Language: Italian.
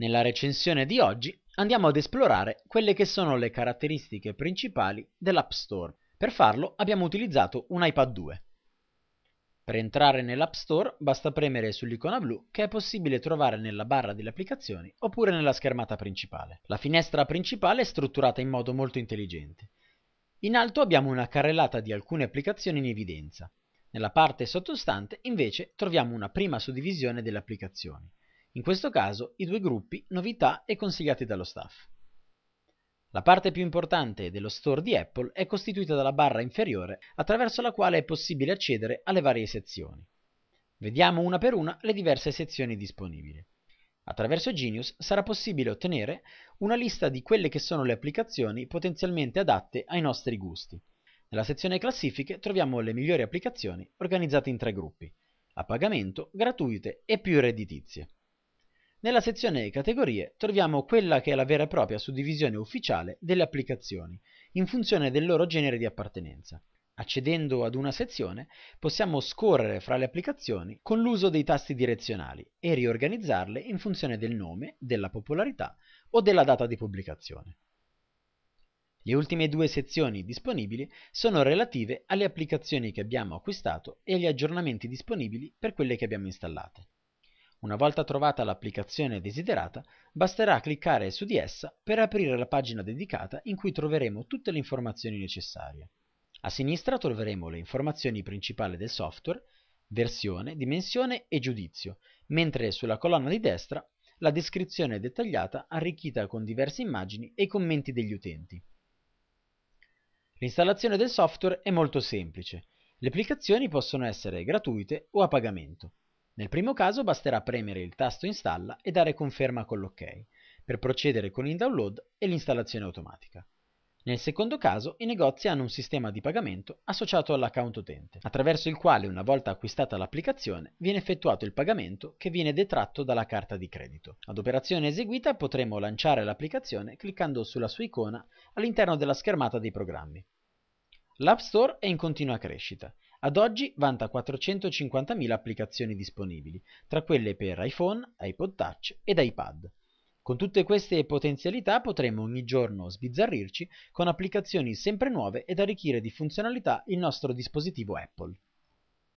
Nella recensione di oggi andiamo ad esplorare quelle che sono le caratteristiche principali dell'App Store. Per farlo abbiamo utilizzato un iPad 2. Per entrare nell'App Store basta premere sull'icona blu che è possibile trovare nella barra delle applicazioni oppure nella schermata principale. La finestra principale è strutturata in modo molto intelligente. In alto abbiamo una carrellata di alcune applicazioni in evidenza. Nella parte sottostante invece troviamo una prima suddivisione delle applicazioni. In questo caso i due gruppi novità e consigliati dallo staff. La parte più importante dello store di Apple è costituita dalla barra inferiore attraverso la quale è possibile accedere alle varie sezioni. Vediamo una per una le diverse sezioni disponibili. Attraverso Genius sarà possibile ottenere una lista di quelle che sono le applicazioni potenzialmente adatte ai nostri gusti. Nella sezione classifiche troviamo le migliori applicazioni organizzate in tre gruppi, a pagamento, gratuite e più redditizie. Nella sezione categorie troviamo quella che è la vera e propria suddivisione ufficiale delle applicazioni, in funzione del loro genere di appartenenza. Accedendo ad una sezione possiamo scorrere fra le applicazioni con l'uso dei tasti direzionali e riorganizzarle in funzione del nome, della popolarità o della data di pubblicazione. Le ultime due sezioni disponibili sono relative alle applicazioni che abbiamo acquistato e agli aggiornamenti disponibili per quelle che abbiamo installate. Una volta trovata l'applicazione desiderata, basterà cliccare su di essa per aprire la pagina dedicata in cui troveremo tutte le informazioni necessarie. A sinistra troveremo le informazioni principali del software, versione, dimensione e giudizio, mentre sulla colonna di destra la descrizione dettagliata arricchita con diverse immagini e commenti degli utenti. L'installazione del software è molto semplice. Le applicazioni possono essere gratuite o a pagamento. Nel primo caso basterà premere il tasto installa e dare conferma con l'ok per procedere con il download e l'installazione automatica. Nel secondo caso i negozi hanno un sistema di pagamento associato all'account utente, attraverso il quale una volta acquistata l'applicazione viene effettuato il pagamento che viene detratto dalla carta di credito. Ad operazione eseguita potremo lanciare l'applicazione cliccando sulla sua icona all'interno della schermata dei programmi. L'App Store è in continua crescita ad oggi vanta 450.000 applicazioni disponibili, tra quelle per iPhone, iPod Touch ed iPad. Con tutte queste potenzialità potremo ogni giorno sbizzarrirci con applicazioni sempre nuove ed arricchire di funzionalità il nostro dispositivo Apple.